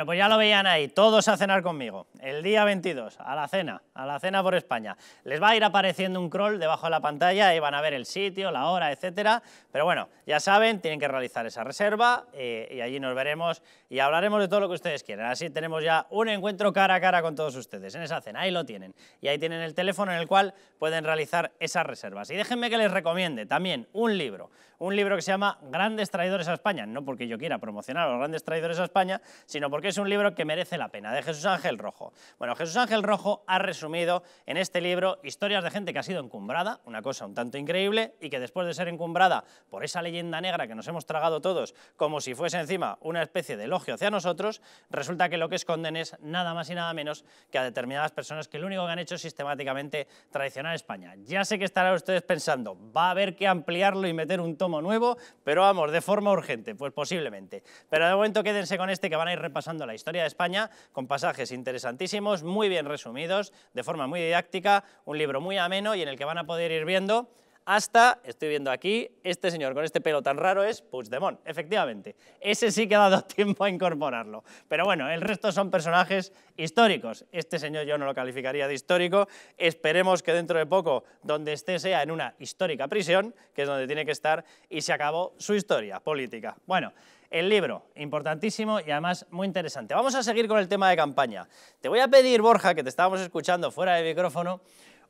Bueno, pues ya lo veían ahí, todos a cenar conmigo el día 22, a la cena, a la cena por España. Les va a ir apareciendo un crawl debajo de la pantalla, ahí van a ver el sitio, la hora, etcétera. Pero bueno, ya saben, tienen que realizar esa reserva eh, y allí nos veremos y hablaremos de todo lo que ustedes quieran. Así tenemos ya un encuentro cara a cara con todos ustedes en esa cena, ahí lo tienen. Y ahí tienen el teléfono en el cual pueden realizar esas reservas. Y déjenme que les recomiende también un libro, un libro que se llama Grandes Traidores a España, no porque yo quiera promocionar a los grandes traidores a España, sino porque es un libro que merece la pena, de Jesús Ángel Rojo. Bueno, Jesús Ángel Rojo ha resumido en este libro historias de gente que ha sido encumbrada, una cosa un tanto increíble, y que después de ser encumbrada por esa leyenda negra que nos hemos tragado todos, como si fuese encima una especie de elogio hacia nosotros, resulta que lo que esconden es nada más y nada menos que a determinadas personas que lo único que han hecho es sistemáticamente traicionar a España. Ya sé que estarán ustedes pensando, va a haber que ampliarlo y meter un tomo nuevo, pero vamos, de forma urgente, pues posiblemente. Pero de momento quédense con este que van a ir repasando la historia de España con pasajes interesantes muy bien resumidos, de forma muy didáctica, un libro muy ameno y en el que van a poder ir viendo hasta, estoy viendo aquí, este señor con este pelo tan raro es Puigdemont, efectivamente. Ese sí que ha dado tiempo a incorporarlo. Pero bueno, el resto son personajes históricos. Este señor yo no lo calificaría de histórico. Esperemos que dentro de poco, donde esté sea en una histórica prisión, que es donde tiene que estar, y se acabó su historia política. Bueno el libro, importantísimo y además muy interesante. Vamos a seguir con el tema de campaña. Te voy a pedir, Borja, que te estábamos escuchando fuera de micrófono,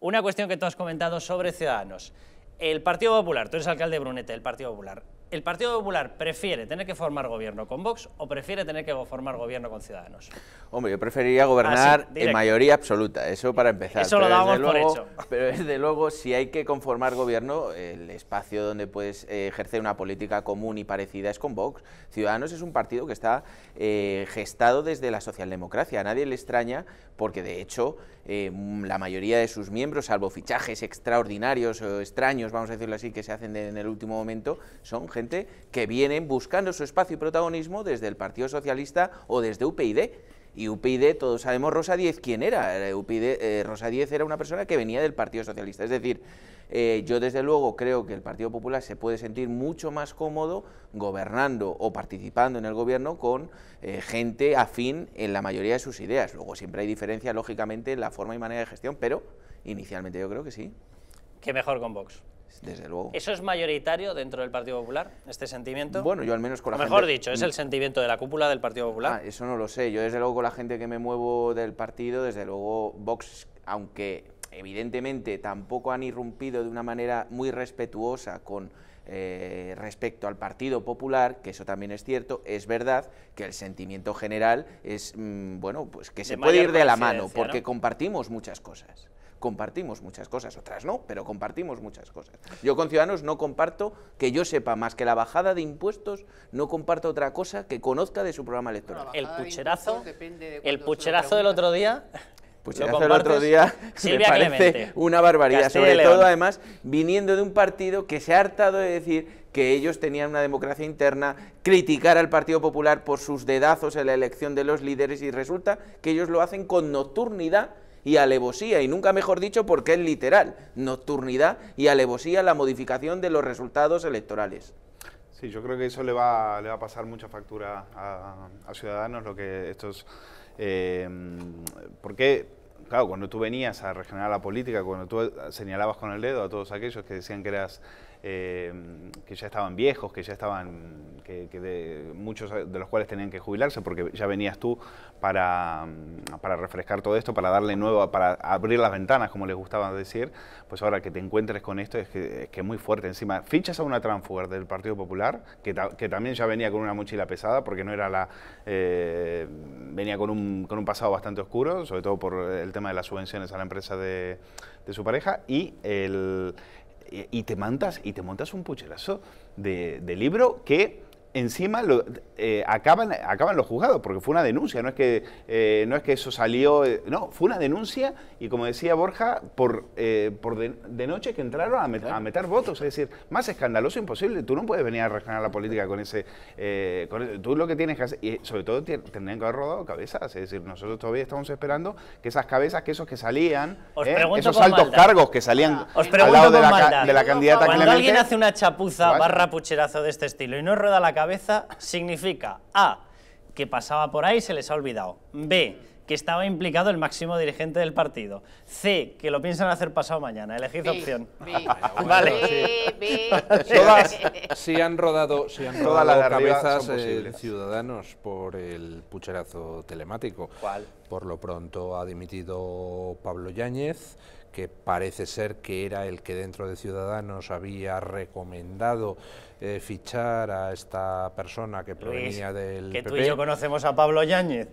una cuestión que tú has comentado sobre Ciudadanos. El Partido Popular, tú eres alcalde de Brunete, el Partido Popular. ¿El Partido Popular prefiere tener que formar gobierno con Vox o prefiere tener que formar gobierno con Ciudadanos? Hombre, yo preferiría gobernar ah, en mayoría absoluta, eso para empezar. Eso lo damos por hecho. Pero desde luego, si hay que conformar gobierno, el espacio donde puedes eh, ejercer una política común y parecida es con Vox. Ciudadanos es un partido que está eh, gestado desde la socialdemocracia. A nadie le extraña porque, de hecho, eh, la mayoría de sus miembros, salvo fichajes extraordinarios o extraños, vamos a decirlo así, que se hacen en el último momento, son gente que vienen buscando su espacio y protagonismo desde el Partido Socialista o desde UPyD. Y UPyD, todos sabemos Rosa Diez, quién era. Eh, UPyD, eh, Rosa Díez era una persona que venía del Partido Socialista. Es decir, eh, yo desde luego creo que el Partido Popular se puede sentir mucho más cómodo gobernando o participando en el gobierno con gente afín en la mayoría de sus ideas. Luego siempre hay diferencia, lógicamente, en la forma y manera de gestión, pero inicialmente yo creo que sí. ¿Qué mejor con Vox? ¿Eso es mayoritario dentro del Partido Popular, este sentimiento? Bueno, yo al menos con la mejor dicho, ¿es mm. el sentimiento de la cúpula del Partido Popular? Ah, eso no lo sé. Yo desde luego con la gente que me muevo del partido, desde luego Vox, aunque evidentemente tampoco han irrumpido de una manera muy respetuosa con... Eh, respecto al Partido Popular, que eso también es cierto, es verdad que el sentimiento general es, mm, bueno, pues que se puede ir de la mano, porque compartimos muchas cosas compartimos muchas cosas, otras no, pero compartimos muchas cosas. Yo con Ciudadanos no comparto, que yo sepa, más que la bajada de impuestos, no comparto otra cosa que conozca de su programa electoral. el pucherazo, el pucherazo del otro día... Pucherazo del otro día parece una barbaridad, sobre todo además viniendo de un partido que se ha hartado de decir que ellos tenían una democracia interna, criticar al Partido Popular por sus dedazos en la elección de los líderes y resulta que ellos lo hacen con nocturnidad y alevosía, y nunca mejor dicho porque es literal, nocturnidad y alevosía la modificación de los resultados electorales. Sí, yo creo que eso le va, le va a pasar mucha factura a, Ciudadanos, lo que estos... Em, porque, claro, cuando tú venías a regenerar la política, cuando tú señalabas con el dedo a todos aquellos que decían que eras eh, que ya estaban viejos, que ya estaban, que, muchos de los cuales tenían que jubilarse, porque ya venías tú para, refrescar todo esto, para darle nuevo, para abrir las ventanas, como les gustaba decir, pues ahora que te encuentres con esto es que es muy fuerte. Encima, fichas a una transfugar del Partido Popular, que, también ya venía con una mochila pesada, porque no era la... Eh, venía con un, con un pasado bastante oscuro, sobre todo por el tema de las subvenciones a la empresa de, de su pareja, y el y te montas, y te montas un pucherazo de libro que encima lo, eh, acaban, acaban los juzgados, porque fue una denuncia, no es que, eh, no es que eso salió, eh, no, fue una denuncia y como decía Borja, por, por de, noche que entraron a, a, meter votos, es decir, más escandaloso imposible, tú no puedes venir a regenerar la política con ese, e, tú lo que tienes que hacer, y sobre todo tendrían que haber rodado cabezas, es decir, nosotros todavía estamos esperando que esas cabezas, que esos que salían, esos altos cargos que salían al lado de la, de la, candidata Cuando alguien hace una chapuza barra pucherazo de este estilo y no rueda la cabeza significa A, que pasaba por ahí se les ha olvidado. B, que estaba implicado el máximo dirigente del partido. C, que lo piensan hacer pasado mañana. Elegid opción. vale. Todas, si han rodado, si han rodado cabezas eh, ciudadanos por el pucherazo telemático. ¿Cuál? Por lo pronto ha dimitido Pablo Yáñez que parece ser que era el que dentro de Ciudadanos había recomendado eh, fichar a esta persona que provenía del que tú y yo conocemos a Pablo Yáñez.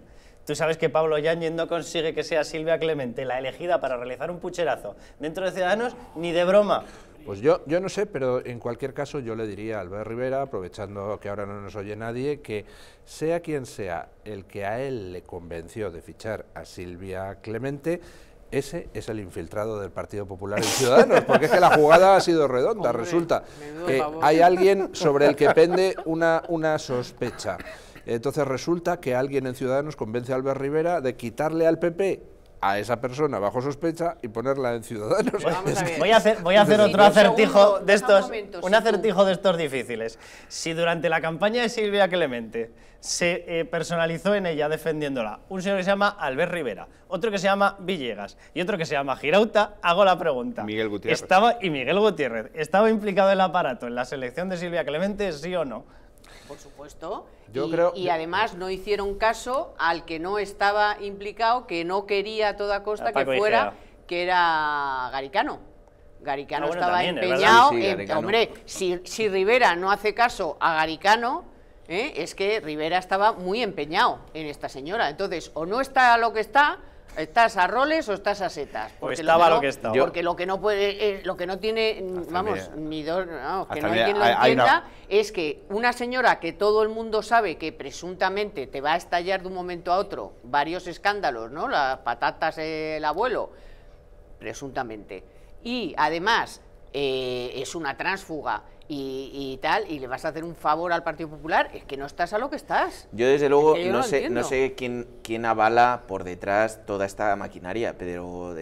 Tú sabes que Pablo Yañez no consigue que sea Silvia Clemente la elegida para realizar un pucherazo dentro de Ciudadanos ni de broma. Pues yo, yo no sé, pero en cualquier caso yo le diría a Albert Rivera, aprovechando que ahora no nos oye nadie, que sea quien sea el que a él le convenció de fichar a Silvia Clemente, ese es el infiltrado del Partido Popular y Ciudadanos, porque es que la jugada ha sido redonda. Resulta que eh, hay alguien sobre el que pende una, una sospecha. Entonces resulta que alguien en Ciudadanos convence a Albert Rivera de quitarle al PP a esa persona bajo sospecha y ponerla en Ciudadanos. Pues voy a hacer, voy a hacer otro acertijo de estos, un acertijo de estos difíciles. Si durante la campaña de Silvia Clemente se eh, personalizó en ella defendiéndola un señor que se llama Albert Rivera, otro que se llama Villegas y otro que se llama Girauta, hago la pregunta. Miguel Gutiérrez. Estaba, y Miguel Gutiérrez, ¿estaba implicado el aparato en la selección de Silvia Clemente, sí o no? por supuesto. y, además no hicieron caso al que no estaba implicado, que no quería a toda costa que fuera, que era Garicano. Garicano ah, estaba empeñado. hombre, si, Rivera no hace caso a Garicano, eh, es que Rivera estaba muy empeñado en esta señora. Entonces, o no está lo que está, ¿Estás a roles o estás a setas? Porque estaba lo que, no, estaba. Porque lo que no puede, eh, lo que no tiene, vamos, que no lo entienda, es que una señora que todo el mundo sabe que presuntamente te va a estallar de un momento a otro varios escándalos, ¿no? Las patatas el abuelo, presuntamente. Y además eh, es una transfuga y, tal, y le vas a hacer un favor al Partido Popular, es que no estás a lo que estás. Yo desde luego no, sé, no, sé, quién, quién avala por detrás toda esta maquinaria, pero,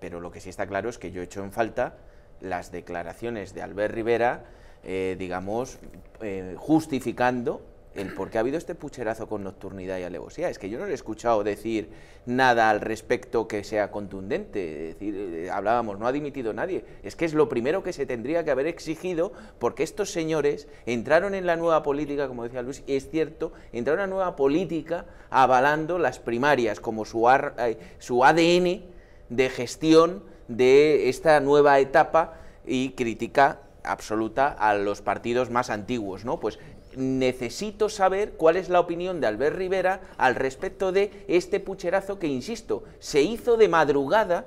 pero lo que sí está claro es que yo he hecho en falta las declaraciones de Albert Rivera, eh, digamos, eh, justificando el por qué ha habido este pucherazo con nocturnidad y alevosía. Es que yo no le he escuchado decir nada al respecto que sea contundente. decir, eh, eh, hablábamos, no ha dimitido nadie. Es que es lo primero que se tendría que haber exigido porque estos señores entraron en la nueva política, como decía Luis, y es cierto, entraron en la nueva política avalando las primarias como su, eh, su ADN de gestión de esta nueva etapa y crítica absoluta a los partidos más antiguos, ¿no? Pues necesito saber cuál es la opinión de Albert Rivera al respecto de este pucherazo que, insisto, se hizo de madrugada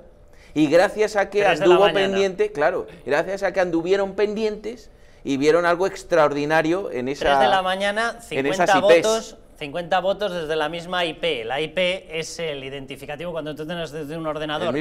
y gracias a que anduvo pendiente, claro, gracias a que anduvieron pendientes y vieron algo extraordinario en esa 3 de la mañana, 50 votos desde la misma IP. La IP es el identificativo cuando tú tienes desde un ordenador,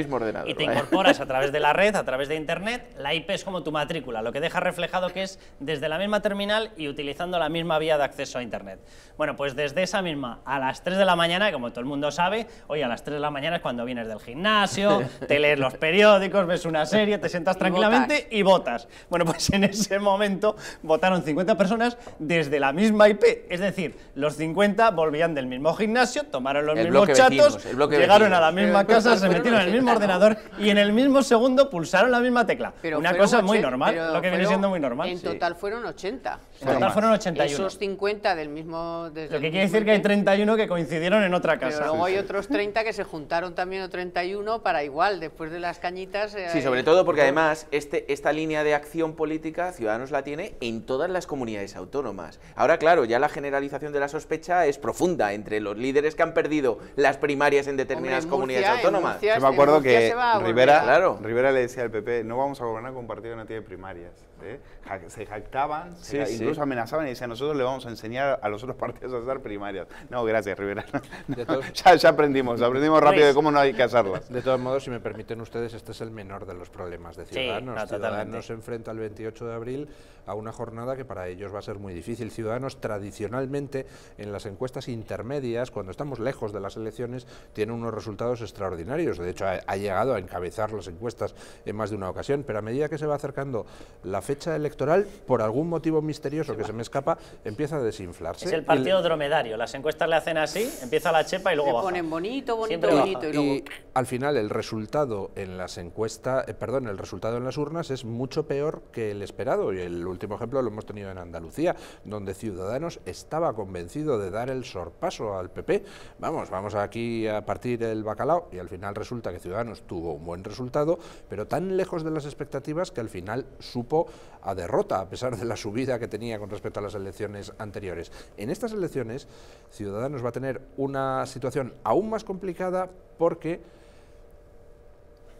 y te incorporas a través de la red, a través de Internet. La IP es como tu matrícula, lo que deja reflejado que es desde la misma terminal y utilizando la misma vía de acceso a Internet. Bueno, pues desde esa misma a las 3 de la mañana, como todo el mundo sabe, hoy a las 3 de la mañana es cuando vienes del gimnasio, te lees los periódicos, ves una serie, te sientas tranquilamente y votas. Bueno, pues en ese momento votaron 50 personas desde la misma IP, es decir, los 50 volvían del mismo gimnasio, tomaron los mismos chatos, llegaron a la misma casa, se metieron en el mismo ordenador y en el mismo segundo pulsaron la misma tecla. Una cosa muy normal, lo que viene siendo muy normal. En total fueron 80. En total fueron 81. Esos 50 del mismo... lo que quiere decir que hay 31 que coincidieron en otra casa. luego hay otros 30 que se juntaron también o 31 para igual, después de las cañitas... Eh, sí, sobre todo porque además este, esta línea de acción política Ciudadanos la tiene en todas las comunidades autónomas. Ahora, claro, ya la generalización de la sospecha es profunda entre los líderes que han perdido las primarias en determinadas comunidades autónomas. Yo me acuerdo que Rivera, claro. Rivera le decía al PP, no vamos a gobernar con un partido que no tiene primarias. ¿eh? se jactaban, incluso amenazaban y decían, nosotros le vamos a enseñar a los otros partidos a hacer primarias. No, gracias, Rivera. ya, aprendimos, aprendimos rápido de pues- cómo no hay que hacerlas. De todos modos, si me permiten ustedes, este es el menor de los problemas de Ciudadanos. Ciudadanos se enfrenta el 28 de abril a una jornada que para ellos va a ser muy difícil. Ciudadanos tradicionalmente en las encuestas intermedias, cuando estamos lejos de las elecciones, tiene unos resultados extraordinarios. De hecho, ha, llegado a encabezar las encuestas en más de una ocasión, pero a medida que se va acercando la fecha electoral, por algún motivo misterioso que se me escapa, empieza a desinflarse. Es el partido dromedario, las encuestas le hacen así, empieza la chepa y luego... baja. bonito, y, al final el resultado en las encuestas, eh, perdón, el resultado en las urnas es mucho peor que el esperado y el último ejemplo lo hemos tenido en Andalucía, donde Ciudadanos estaba convencido de dar el sorpaso al PP. Vamos, vamos aquí a partir el bacalao y al final resulta que Ciudadanos tuvo un buen resultado, pero tan lejos de las expectativas que al final supo a derrota, a pesar de la subida que tenía con respecto a las elecciones anteriores. En estas elecciones, Ciudadanos va a tener una situación aún más complicada porque...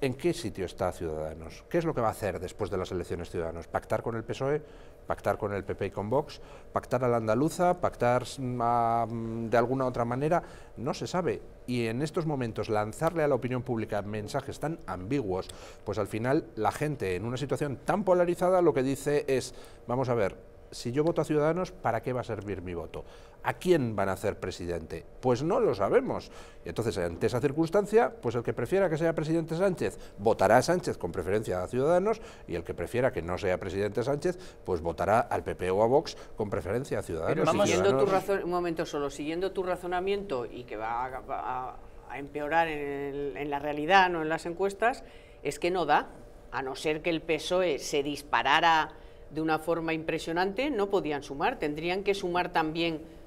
¿En qué sitio está Ciudadanos? ¿Qué es lo que va a hacer después de las elecciones Ciudadanos? ¿Pactar con el PSOE? pactar con el PP y con Vox, pactar a la andaluza, pactar mm, mm, de alguna otra manera, no se sabe. Y en estos momentos lanzarle a la opinión pública mensajes tan ambiguos, pues al final la gente en una situación tan polarizada lo que dice es, vamos a ver, si yo voto a Ciudadanos, ¿para qué va a servir mi voto? ¿A quién van a hacer presidente? Pues no lo sabemos. Y entonces, ante esa circunstancia, pues el que prefiera que sea presidente Sánchez votará a Sánchez con preferencia a Ciudadanos y el que prefiera que no sea presidente Sánchez, pues votará al PP o a Vox con preferencia a Ciudadanos. vamos, tu un momento solo, siguiendo tu razonamiento y que va a, empeorar en, en la realidad, no en las encuestas, es que no da, a no ser que el PSOE se disparara de una forma impresionante, no podían sumar, tendrían que sumar también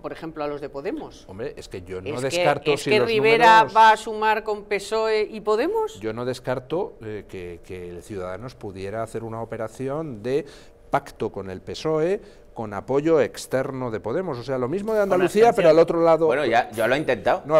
por ejemplo, a los de Podemos. Hombre, es que yo no descarto Rivera va a sumar con PSOE y Podemos. Yo no descarto eh, que, el Ciudadanos pudiera hacer una operación de pacto con el PSOE, con apoyo externo de Podemos. O sea, lo mismo de Andalucía, pero al otro lado... Bueno, ya, ya lo ha intentado. No,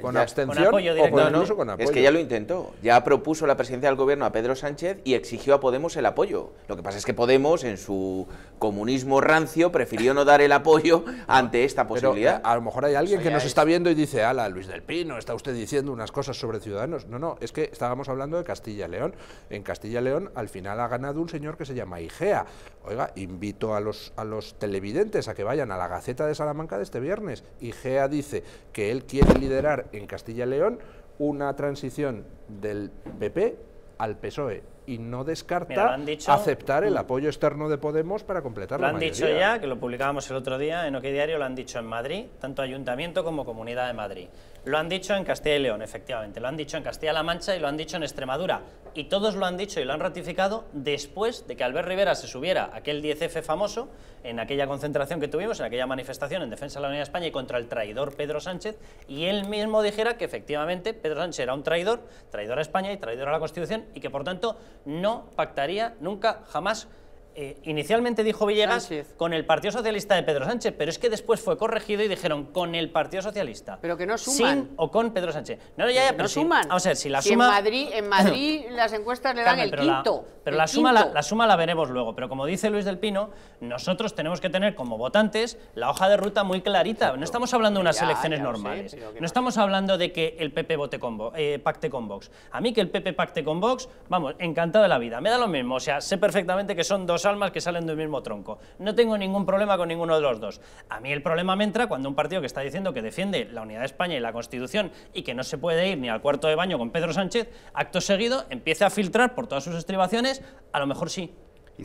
con, abstención no, Es que ya lo intentó. Ya propuso la presidencia del gobierno a Pedro Sánchez y exigió a Podemos el apoyo. Lo que pasa es que Podemos, en su comunismo rancio, prefirió no dar el apoyo ante esta posibilidad. Pero, eh, a lo mejor hay alguien que nos está viendo y dice, ala, Luis del Pino, está usted diciendo unas cosas sobre Ciudadanos. No, no, es que estábamos hablando de Castilla y León. En Castilla y León, al final ha ganado un señor que se llama Igea. Oiga, invito a los... A los televidentes a que vayan a la Gaceta de Salamanca de este viernes. Y Gea dice que él quiere liderar en Castilla y León una transición del PP al PSOE y no descarta aceptar el apoyo externo de Podemos para completar lo la mayoría. Lo han dicho ya, que lo publicábamos el otro día en OK Diario, lo han dicho en Madrid, tanto Ayuntamiento como Comunidad de Madrid. Lo han dicho en Castilla y León, efectivamente, lo han dicho en Castilla-La Mancha y lo han dicho en Extremadura. Y todos lo han dicho y lo han ratificado después de que Albert Rivera se subiera aquel 10F famoso, en aquella concentración que tuvimos, en aquella manifestación en defensa de la Unión de España y contra el traidor Pedro Sánchez, y él mismo dijera que efectivamente Pedro Sánchez era un traidor, traidor a España y traidor a la Constitución, y que por tanto no pactaría nunca jamás eh, inicialmente dijo Villegas con el Partido Socialista de Pedro Sánchez, pero es que después fue corregido y dijeron con el Partido Socialista. Pero que no suman. Sin o con Pedro Sánchez. No, ya, pero, suman. si la suma. En Madrid, las encuestas le dan el quinto. pero la, Suma, la, suma la veremos luego. Pero como dice Luis del Pino, nosotros tenemos que tener como votantes la hoja de ruta muy clarita. No estamos hablando de unas elecciones normales. no estamos hablando de que el PP vote con, eh, pacte con Vox. A mí que el PP pacte con Vox, vamos, encantado de la vida. Me da lo mismo. O sea, sé perfectamente que son dos almas que salen del mismo tronco. No tengo ningún problema con ninguno de los dos. A mí el problema me entra cuando un partido que está diciendo que defiende la unidad de España y la Constitución y que no se puede ir ni al cuarto de baño con Pedro Sánchez, acto seguido empiece a filtrar por todas sus estribaciones, a lo mejor sí.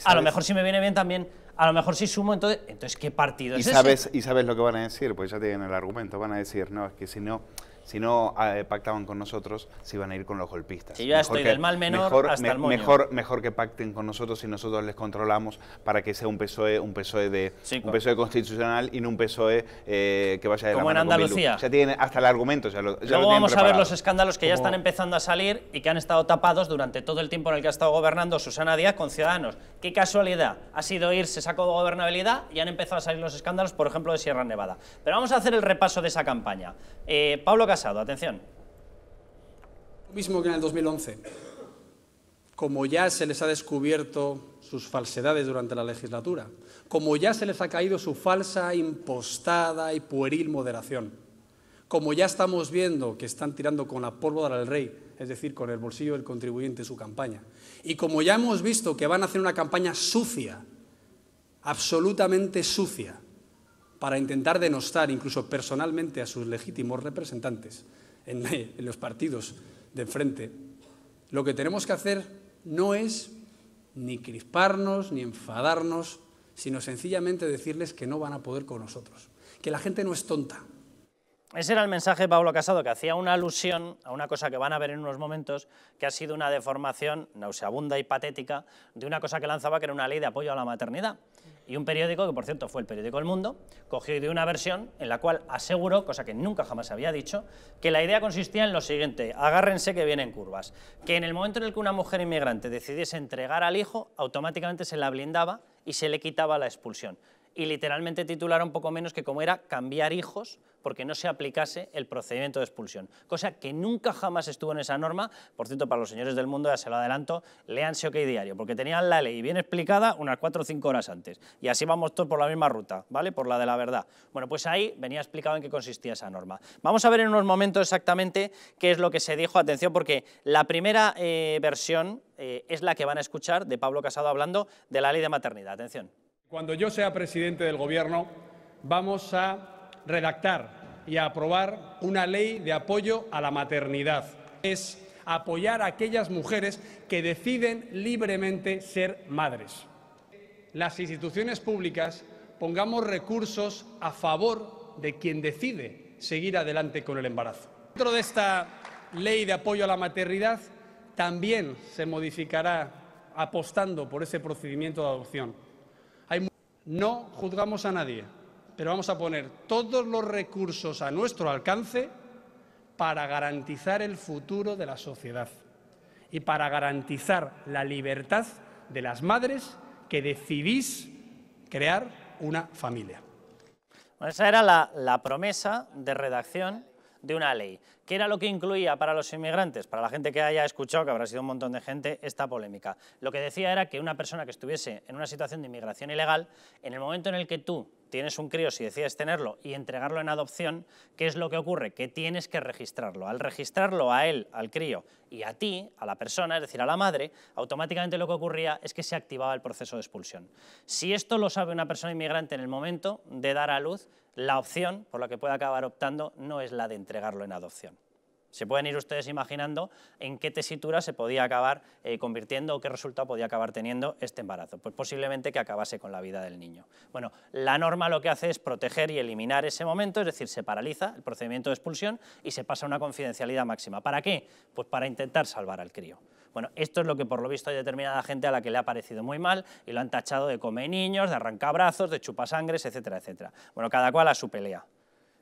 A lo mejor sí me viene bien también a lo mejor sí sumo, entonces, entonces ¿qué partido es sabes, Y sabes lo que van a decir, pues ya tienen el argumento, van a decir, no, es que si no, si no ah, pactaban con nosotros, se iban a ir con los golpistas. Y yo estoy del mal menor mejor, hasta el Mejor, que pacten con nosotros si nosotros les controlamos para que sea un PSOE, un PSOE, de, pues. e constitucional y no un PSOE eh, que vaya de Como en Andalucía. ya tienen hasta el argumento. Ya lo, Luego vamos a ver los escándalos que ya están empezando a salir y que han estado tapados durante todo el tiempo en el que ha estado gobernando Susana Díaz con Ciudadanos. Qué casualidad. Ha sido irse, sacó de gobernabilidad y han empezado a salir los escándalos, por ejemplo, de Sierra Nevada. Pero vamos a hacer el repaso de esa campaña. Eh, Pablo Atención. Lo mismo que en el 2011. Como ya se les ha descubierto sus falsedades durante la legislatura, como ya se les ha caído su falsa, impostada y pueril moderación, como ya estamos viendo que están tirando con la pólvora al rey, es decir, con el bolsillo del contribuyente su campaña, y como ya hemos visto que van a hacer una campaña sucia, absolutamente sucia, para intentar denostar incluso personalmente a sus legítimos representantes en, los partidos de enfrente, lo que tenemos que hacer no es ni crisparnos ni enfadarnos, sino sencillamente decirles que no van a poder con nosotros, que la gente no es tonta. Ese era el mensaje de Pablo Casado, que hacía una alusión a una cosa que van a ver en unos momentos, que ha sido una deformación nauseabunda y patética de una cosa que lanzaba, que era una ley de apoyo a la maternidad. Y un periódico que, por cierto, fue el periódico El Mundo, cogió de una versión en la cual aseguró, cosa que nunca jamás había dicho, que la idea consistía en lo siguiente, agárrense que vienen curvas, que en el momento en el que una mujer inmigrante decidiese entregar al hijo, automáticamente se la blindaba y se le quitaba la expulsión y literalmente titularon poco menos que como era cambiar hijos porque no se aplicase el procedimiento de expulsión, cosa que nunca jamás estuvo en esa norma. Por cierto, para los señores del mundo, ya se lo adelanto, léanse OK Diario, porque tenían la ley bien explicada unas cuatro o cinco horas antes. Y así vamos todos por la misma ruta, ¿vale? Por la de la verdad. Bueno, pues ahí venía explicado en qué consistía esa norma. Vamos a ver en unos momentos exactamente qué es lo que se dijo. Atención, porque la primera eh, versión eh, es la que van a escuchar de Pablo Casado hablando de la ley de maternidad. Atención. Cuando yo sea presidente del Gobierno, vamos a redactar y aprobar una ley de apoyo a la maternidad. Es apoyar a aquellas mujeres que deciden libremente ser madres. Las instituciones públicas pongamos recursos a favor de quien decide seguir adelante con el embarazo. Dentro de esta ley de apoyo a la maternidad también se modificará apostando por ese procedimiento de adopción. No juzgamos a nadie, pero vamos a poner todos los recursos a nuestro alcance para garantizar el futuro de la sociedad y para garantizar la libertad de las madres que decidís crear una familia. esa era la promesa de redacción de una ley. ¿Qué era lo que incluía para los inmigrantes? Para la gente que haya escuchado, que habrá sido un montón de gente, esta polémica. Lo que decía era que una persona que estuviese en una situación de inmigración ilegal, en el momento en el que tú tienes un crío, si decides tenerlo, y entregarlo en adopción, ¿qué es lo que ocurre? Que tienes que registrarlo. Al registrarlo a él, al crío, y a ti, a la persona, es decir, a la madre, automáticamente lo que ocurría es que se activaba el proceso de expulsión. Si esto lo sabe una persona inmigrante en el momento de dar a luz, la opción por la que puede acabar optando no es la de entregarlo en adopción. Se pueden ir ustedes imaginando en qué tesitura se podía acabar eh, convirtiendo o qué resultado podía acabar teniendo este embarazo. Pues posiblemente que acabase con la vida del niño. Bueno, la norma lo que hace es proteger y eliminar ese momento, es decir, se paraliza el procedimiento de expulsión y se pasa a una confidencialidad máxima. ¿Para qué? Pues para intentar salvar al crío. Bueno, esto es lo que por lo visto hay determinada gente a la que le ha parecido muy mal y lo han tachado de come niños, de brazos, de sangres etcétera, etcétera. Bueno, cada cual a su pelea.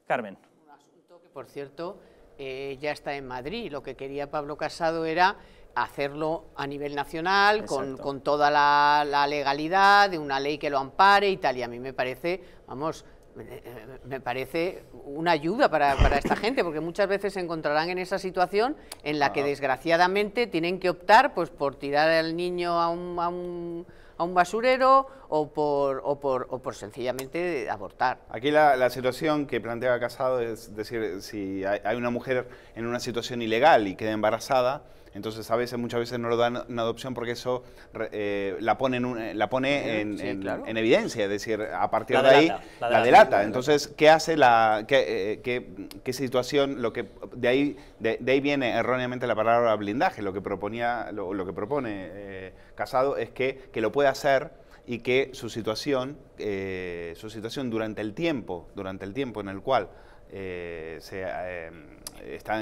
Carmen. Un asunto que, por cierto, eh, ya está en Madrid. Lo que quería Pablo Casado era hacerlo a nivel nacional, con, toda la, legalidad, de una ley que lo ampare y tal. Y a mí me parece, vamos, eh, eh, me parece una ayuda para, esta gente, porque muchas veces se encontrarán en esa situación en la que desgraciadamente tienen que optar pues, por tirar al niño a un a un basurero o por, o por, o por sencillamente abortar. Aquí la, situación que plantea Casado es decir, si hay una mujer en una situación ilegal y queda embarazada, entonces, a veces, muchas veces no lo dan en adopción porque eso eh, la, pone en, eh, la pone en, evidencia, es decir, a partir de ahí la, delata. Entonces, ¿qué hace la, qué, eh, situación, lo que de ahí, de, ahí viene erróneamente la palabra blindaje? Lo que proponía, lo, que propone Casado es que, lo puede hacer y que su situación, su situación durante el tiempo, durante el tiempo en el cual eh, eh, eh, está,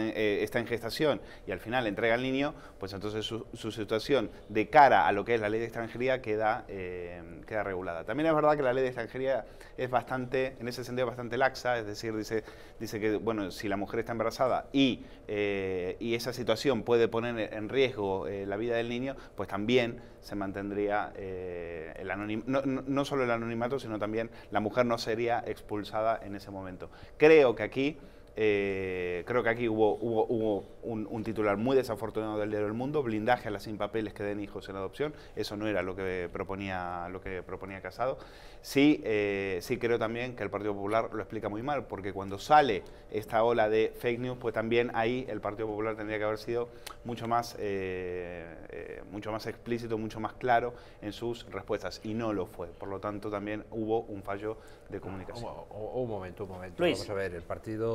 en, gestación y al final entrega al niño, pues entonces su, situación de cara a lo que es la ley de extranjería queda, queda regulada. También es verdad que la ley de extranjería es bastante, en ese sentido, bastante laxa, es decir, dice, dice que, bueno, si la mujer está embarazada y, y esa situación puede poner en riesgo la vida del niño, pues también se mantendría el no, no, no solo el anonimato, sino también la mujer no sería expulsada en ese momento. Creo que aquí eh, creo que aquí hubo, hubo, un, titular muy desafortunado del diario El Mundo, blindaje a las sin papeles que den hijos en adopción. Eso no era lo que proponía, lo que proponía Casado. Sí, eh, sí creo también que el Partido Popular lo explica muy mal, porque cuando sale esta ola de fake news, pues también ahí el Partido Popular tendría que haber sido mucho más, eh, mucho más explícito, mucho más claro en sus respuestas. Y no lo fue. Por lo tanto, también hubo un fallo de comunicación. un, momento, un momento. Vamos a ver, el partido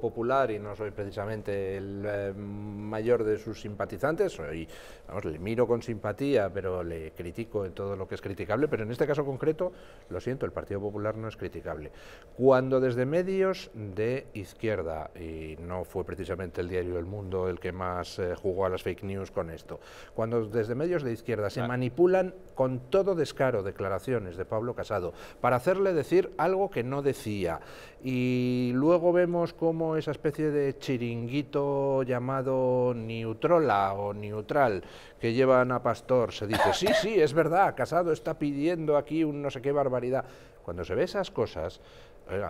Popular y no soy precisamente el eh, mayor de sus simpatizantes. Soy, vamos, le miro con simpatía, pero le critico en todo lo que es criticable. Pero en este caso concreto, lo siento, el Partido Popular no es criticable. Cuando desde medios de izquierda, y no fue precisamente el diario El Mundo el que más eh, jugó a las fake news con esto, cuando desde medios de izquierda se manipulan con todo descaro declaraciones de Pablo Casado para hacerle decir algo que no decía. Y luego vemos como esa especie de chiringuito llamado neutrola o neutral que llevan a Pastor se dice, sí, sí, es verdad, Casado está pidiendo aquí un no sé qué barbaridad. Cuando se ve esas cosas,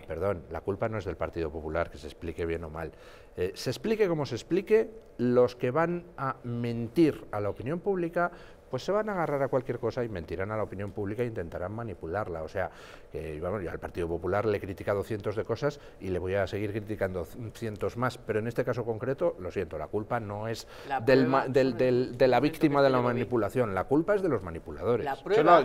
perdón, la culpa no es del Partido Popular, que se explique bien o mal. Eh, se explique como se explique, los que van a mentir a la opinión pública pues se van a agarrar a cualquier cosa y mentirán a la opinión pública e intentarán manipularla. O sea, que yo al Partido Popular le he criticado cientos de cosas y le voy a seguir criticando cientos más, pero en este caso concreto, lo siento, la culpa no es de la víctima de la manipulación, la culpa es de los manipuladores. La prueba,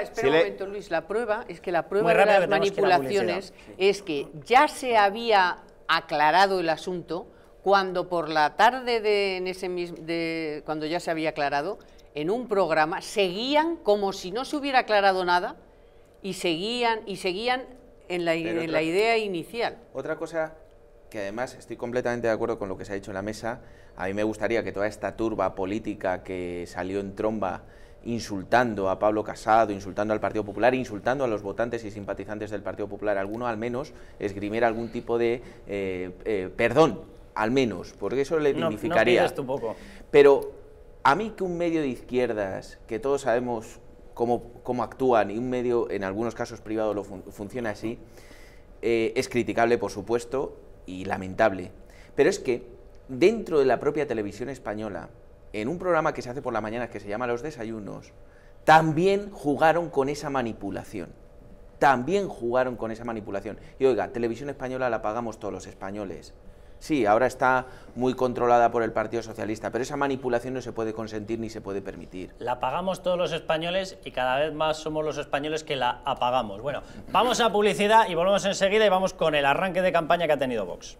espera un momento, Luis, la prueba es que la prueba de las manipulaciones es que ya se había aclarado el asunto, cuando por la tarde de, en ese de, cuando ya se había aclarado, en un programa, seguían como si no se hubiera aclarado nada y seguían y seguían en la, idea inicial. Otra cosa que además estoy completamente de acuerdo con lo que se ha dicho en la mesa, a mí me gustaría que toda esta turba política que salió en tromba insultando a Pablo Casado, insultando al Partido Popular, insultando a los votantes y simpatizantes del Partido Popular, alguno al menos esgrimiera algún tipo de eh, eh, perdón al menos, porque eso le dignificaría. poco. Pero a mí que un medio de izquierdas, que todos sabemos cómo, actúan, y un medio en algunos casos privado lo funciona así, eh, es criticable, por supuesto, y lamentable. Pero es que dentro de la propia televisión española, en un programa que se hace por la mañana que se llama Los Desayunos, también jugaron con esa manipulación. También jugaron con esa manipulación. Y oiga, televisión española la pagamos todos los españoles. Sí, ahora está muy controlada por el Partido Socialista, pero esa manipulación no se puede consentir ni se puede permitir. La pagamos todos los españoles y cada vez más somos los españoles que la apagamos. Bueno, vamos a publicidad y volvemos enseguida y vamos con el arranque de campaña que ha tenido Vox.